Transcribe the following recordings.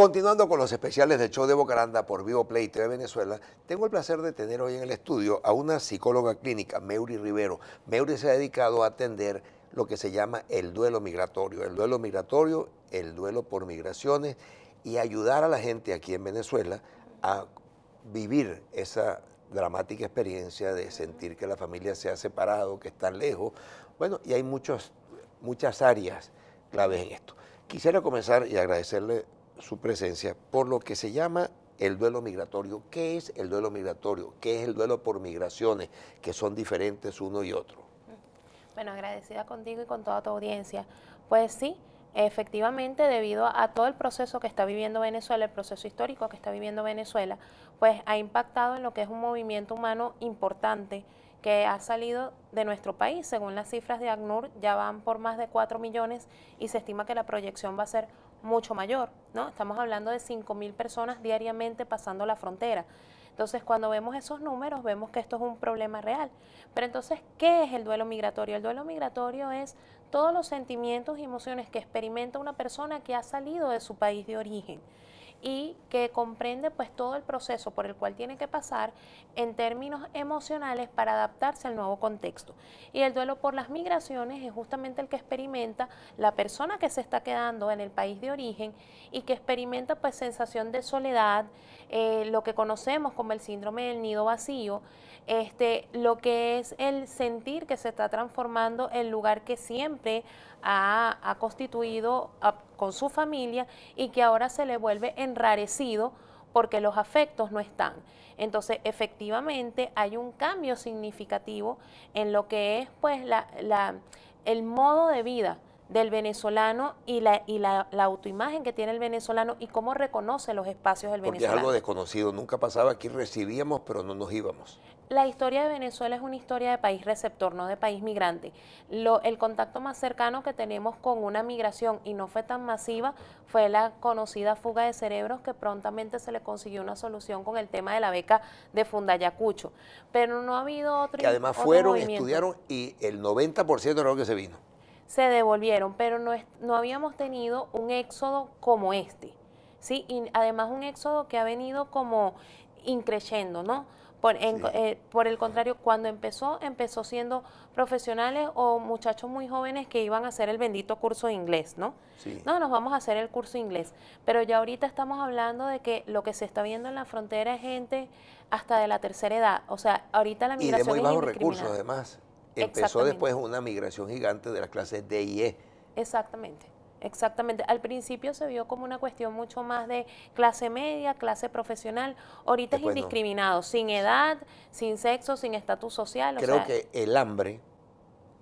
Continuando con los especiales del show de Bocaranda por Vivo Play TV Venezuela, tengo el placer de tener hoy en el estudio a una psicóloga clínica, Meuri Rivero. Meuri se ha dedicado a atender lo que se llama el duelo migratorio, el duelo migratorio, el duelo por migraciones y ayudar a la gente aquí en Venezuela a vivir esa dramática experiencia de sentir que la familia se ha separado, que están lejos. Bueno, y hay muchas áreas claves en esto. Quisiera comenzar y agradecerle su presencia por lo que se llama el duelo migratorio. ¿Qué es el duelo migratorio? ¿Qué es el duelo por migraciones? Que son diferentes uno y otro. Bueno, agradecida contigo y con toda tu audiencia. Pues sí, efectivamente, debido a todo el proceso que está viviendo Venezuela, el proceso histórico que está viviendo Venezuela, pues ha impactado en lo que es un movimiento humano importante que ha salido de nuestro país. Según las cifras de ACNUR, ya van por más de 4 millones y se estima que la proyección va a ser mucho mayor, ¿no? Estamos hablando de 5.000 personas diariamente pasando la frontera. Entonces, cuando vemos esos números, vemos que esto es un problema real. Pero entonces, ¿qué es el duelo migratorio? El duelo migratorio es todos los sentimientos y emociones que experimenta una persona que ha salido de su país de origen y que comprende pues todo el proceso por el cual tiene que pasar en términos emocionales para adaptarse al nuevo contexto. Y el duelo por las migraciones es justamente el que experimenta la persona que se está quedando en el país de origen y que experimenta pues sensación de soledad, eh, lo que conocemos como el síndrome del nido vacío, este, lo que es el sentir que se está transformando el lugar que siempre ha, constituido, con su familia y que ahora se le vuelve enrarecido porque los afectos no están. Entonces, efectivamente, hay un cambio significativo en lo que es pues la, el modo de vida del venezolano y, la, y la, autoimagen que tiene el venezolano y cómo reconoce los espacios del venezolano. es algo desconocido, nunca pasaba aquí, recibíamos, pero no nos íbamos la historia de Venezuela es una historia de país receptor, no de país migrante. Lo, el contacto más cercano que tenemos con una migración, y no fue tan masiva, fue la conocida fuga de cerebros que prontamente se le consiguió una solución con el tema de la beca de Fundayacucho. Pero no ha habido otro... Y además fueron, estudiaron y el 90% de lo que se vino. Se devolvieron, pero no, no habíamos tenido un éxodo como este. ¿sí? Y además un éxodo que ha venido como increyendo, ¿no? Por, eh, por, el contrario, cuando empezó, empezó siendo profesionales o muchachos muy jóvenes que iban a hacer el bendito curso de inglés, ¿no? No, nos vamos a hacer el curso de inglés. Pero ya ahorita estamos hablando de que lo que se está viendo en la frontera es gente hasta de la tercera edad. O sea, ahorita la migración. Y de muy bajos recursos, además. Empezó después una migración gigante de las clases D y E. Exactamente. Exactamente. Al principio se vio como una cuestión mucho más de clase media, clase profesional. Ahorita es indiscriminado, sin edad, sin sexo, sin estatus social. Creo que el hambre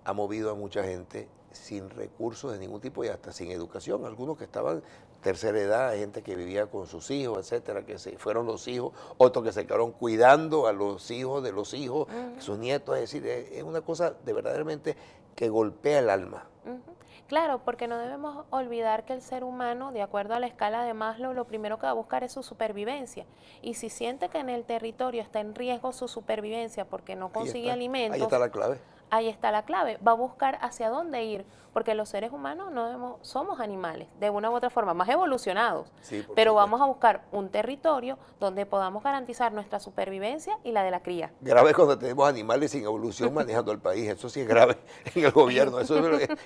ha movido a mucha gente sin recursos de ningún tipo y hasta sin educación. Algunos que estaban tercera edad, gente que vivía con sus hijos, etcétera, que se fueron los hijos, otros que se quedaron cuidando a los hijos de los hijos, sus nietos, es decir, es una cosa de verdaderamente que golpea el alma. Claro, porque no debemos olvidar que el ser humano, de acuerdo a la escala de Maslow, lo primero que va a buscar es su supervivencia. Y si siente que en el territorio está en riesgo su supervivencia porque no consigue alimentos. Ahí está la clave Ahí está la clave, va a buscar hacia dónde ir, porque los seres humanos no somos animales, de una u otra forma, más evolucionados, pero vamos a buscar un territorio donde podamos garantizar nuestra supervivencia y la de la cría. Grave cuando tenemos animales sin evolución manejando el país, eso sí es grave en el gobierno, eso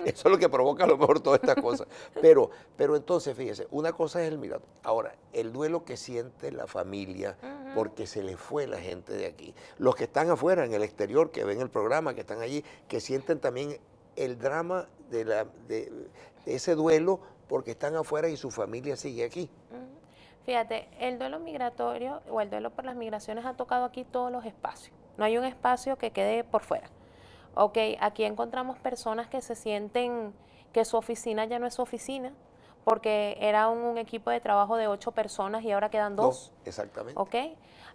es, lo que provoca a lo mejor todas estas cosas. Pero, pero entonces, fíjese, una cosa es el mirar, ahora, el duelo que siente la familia porque se le fue la gente de aquí, los que están afuera, en el exterior, que ven el programa, que están allí, que sienten también el drama de, la, de, ese duelo porque están afuera y su familia sigue aquí. Fíjate, el duelo migratorio o el duelo por las migraciones ha tocado aquí todos los espacios. No hay un espacio que quede por fuera. aquí encontramos personas que se sienten que su oficina ya no es su oficina, porque era un, equipo de trabajo de ocho personas y ahora quedan dos. dos exactamente.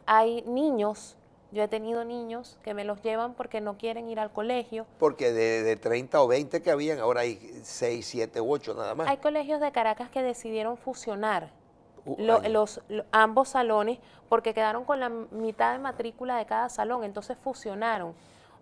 hay niños yo he tenido niños que me los llevan porque no quieren ir al colegio. Porque de, 30 o 20 que habían, ahora hay 6, 7, 8 nada más. Hay colegios de Caracas que decidieron fusionar uh, los, ambos salones porque quedaron con la mitad de matrícula de cada salón, entonces fusionaron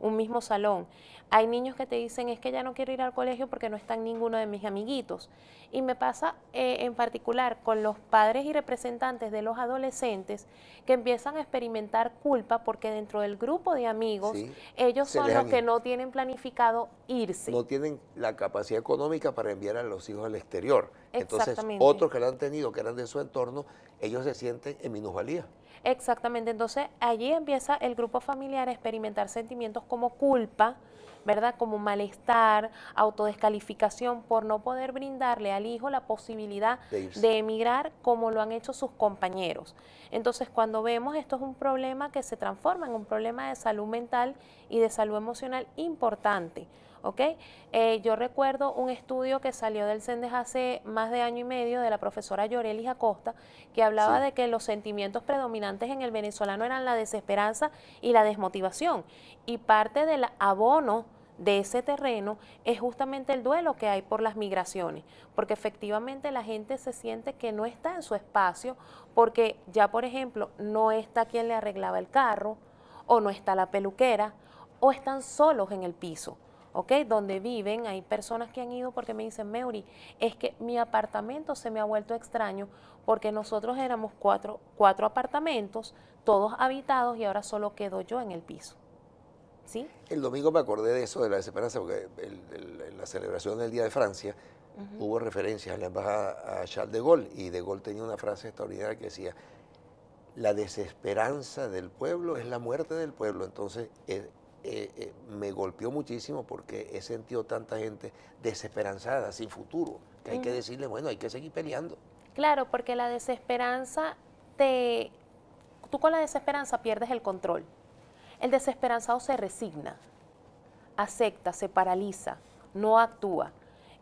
un mismo salón. Hay niños que te dicen, es que ya no quiero ir al colegio porque no están ninguno de mis amiguitos. Y me pasa eh, en particular con los padres y representantes de los adolescentes que empiezan a experimentar culpa porque dentro del grupo de amigos ellos son los que no tienen planificado irse. No tienen la capacidad económica para enviar a los hijos al exterior. Entonces, otros que lo han tenido, que eran de su entorno, ellos se sienten en minusvalía. Exactamente, entonces allí empieza el grupo familiar a experimentar sentimientos como culpa, ¿verdad? Como malestar, autodescalificación por no poder brindarle al hijo la posibilidad de, de, emigrar como lo han hecho sus compañeros. Entonces, cuando vemos esto es un problema que se transforma en un problema de salud mental y de salud emocional importante. Eh, yo recuerdo un estudio que salió del CENDES hace más de año y medio de la profesora Yorelis Acosta, que hablaba de que los sentimientos predominantes en el venezolano eran la desesperanza y la desmotivación. Y parte del abono de ese terreno es justamente el duelo que hay por las migraciones, porque efectivamente la gente se siente que no está en su espacio, porque ya, por ejemplo, no está quien le arreglaba el carro, o no está la peluquera, o están solos en el piso. ¿ok? Donde viven, hay personas que han ido porque me dicen, Meuri, es que mi apartamento se me ha vuelto extraño porque nosotros éramos cuatro, apartamentos, todos habitados y ahora solo quedo yo en el piso. ¿Sí? El domingo me acordé de eso, de la desesperanza, porque en la celebración del Día de Francia hubo referencias a la embajada a Charles de Gaulle y de Gaulle tenía una frase extraordinaria que decía, la desesperanza del pueblo es la muerte del pueblo. Entonces, eh, eh, eh, me golpeó muchísimo porque he sentido tanta gente desesperanzada, sin futuro, que hay que decirle, bueno, hay que seguir peleando. Claro, porque la desesperanza te... Tú con la desesperanza pierdes el control. El desesperanzado se resigna, acepta, se paraliza, no actúa.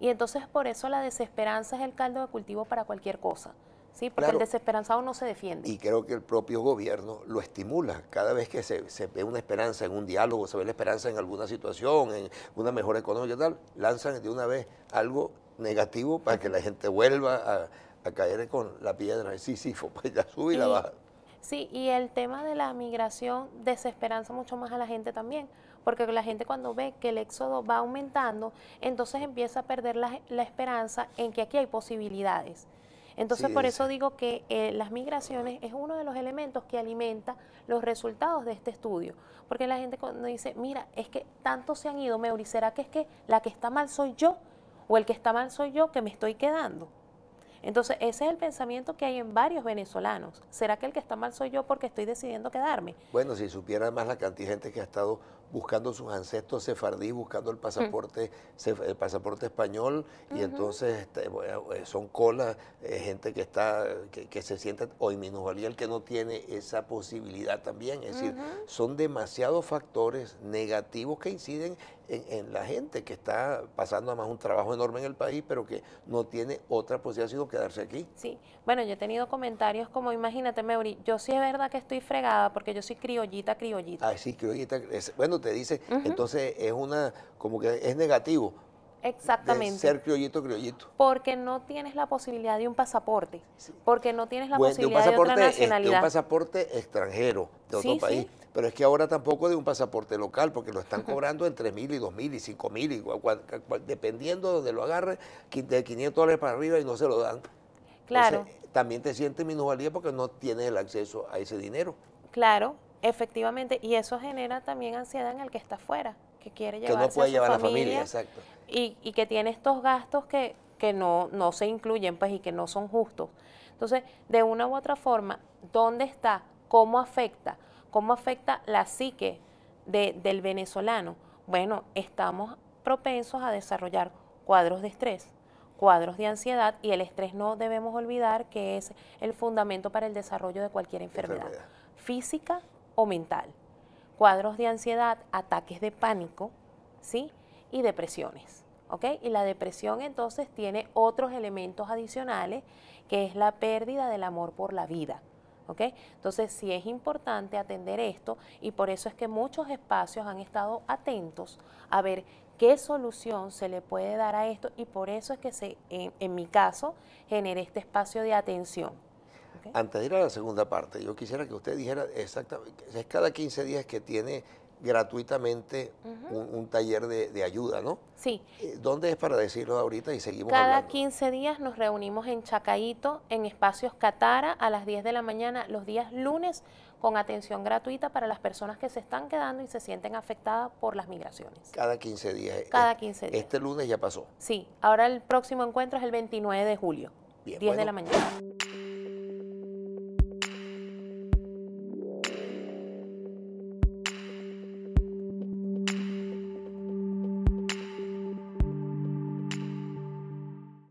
Y entonces por eso la desesperanza es el caldo de cultivo para cualquier cosa. Sí, porque el desesperanzado no se defiende. Y creo que el propio gobierno lo estimula. Cada vez que se, ve una esperanza en un diálogo, se ve la esperanza en alguna situación, en una mejor económica y tal, lanzan de una vez algo negativo para que la gente vuelva a, caer con la piedra de sí, pues ya sube y, la baja. Sí, y el tema de la migración desesperanza mucho más a la gente también, porque la gente cuando ve que el éxodo va aumentando, entonces empieza a perder la esperanza en que aquí hay posibilidades. Entonces, por eso digo que eh, las migraciones es uno de los elementos que alimenta los resultados de este estudio. Porque la gente cuando dice, mira, es que tanto se han ido, Meuri, ¿será que es que la que está mal soy yo? ¿O el que está mal soy yo que me estoy quedando? Entonces, ese es el pensamiento que hay en varios venezolanos. ¿Será que el que está mal soy yo porque estoy decidiendo quedarme? Bueno, si supiera más la cantidad de gente que ha estado buscando sus ancestros sefardí buscando el mm. pasaporte, el pasaporte español, y entonces este, eh, son colas, eh, gente que está, que, se sienta, hoy minusvalía el que no tiene esa posibilidad también. Es decir, son demasiados factores negativos que inciden en, la gente que está pasando además un trabajo enorme en el país, pero que no tiene otra posibilidad sino quedarse aquí. Sí, bueno, yo he tenido comentarios como, imagínate, Meuri, yo sí es verdad que estoy fregada porque yo soy criollita, criollita. Ah, sí, criollita. bueno, te dice, entonces es una, como que es negativo. Exactamente. ser criollito, criollito. Porque no tienes la posibilidad de un pasaporte. Porque no tienes la posibilidad de, este, un pasaporte, nacionalidad. De un pasaporte extranjero, de otro país. Pero es que ahora tampoco de un pasaporte local, porque lo están cobrando entre mil y dos mil y cinco mil, y, dependiendo de donde lo agarre, de 500 dólares para arriba y no se lo dan. Claro. Entonces, también te sientes minusvalía porque no tienes el acceso a ese dinero. Claro, Efectivamente, y eso genera también ansiedad en el que está afuera, que quiere llevarse puede a llevar familia, la familia, exacto. Y, y, que tiene estos gastos que, no, no se incluyen pues, y que no son justos. Entonces, de una u otra forma, ¿dónde está? ¿Cómo afecta? ¿Cómo afecta la psique del venezolano? Bueno, estamos propensos a desarrollar cuadros de estrés, cuadros de ansiedad y el estrés no debemos olvidar que es el fundamento para el desarrollo de cualquier enfermedad. física o mental, cuadros de ansiedad, ataques de pánico, ¿sí? Y depresiones, ¿ok? Y la depresión entonces tiene otros elementos adicionales, que es la pérdida del amor por la vida. ¿OK? Entonces sí es importante atender esto y por eso es que muchos espacios han estado atentos a ver qué solución se le puede dar a esto y por eso es que se, en, mi caso generé este espacio de atención. Antes de ir a la segunda parte, yo quisiera que usted dijera exactamente, es cada 15 días que tiene gratuitamente un, taller de, ayuda, ¿no? Sí. Eh, ¿Dónde es para decirlo ahorita y seguimos Cada 15 días nos reunimos en Chacaito, en Espacios Catara, a las 10 de la mañana, los días lunes, con atención gratuita para las personas que se están quedando y se sienten afectadas por las migraciones. Cada 15 días. Eh, cada 15 días. Este lunes ya pasó. Sí, ahora el próximo encuentro es el 29 de julio, 10 de la mañana.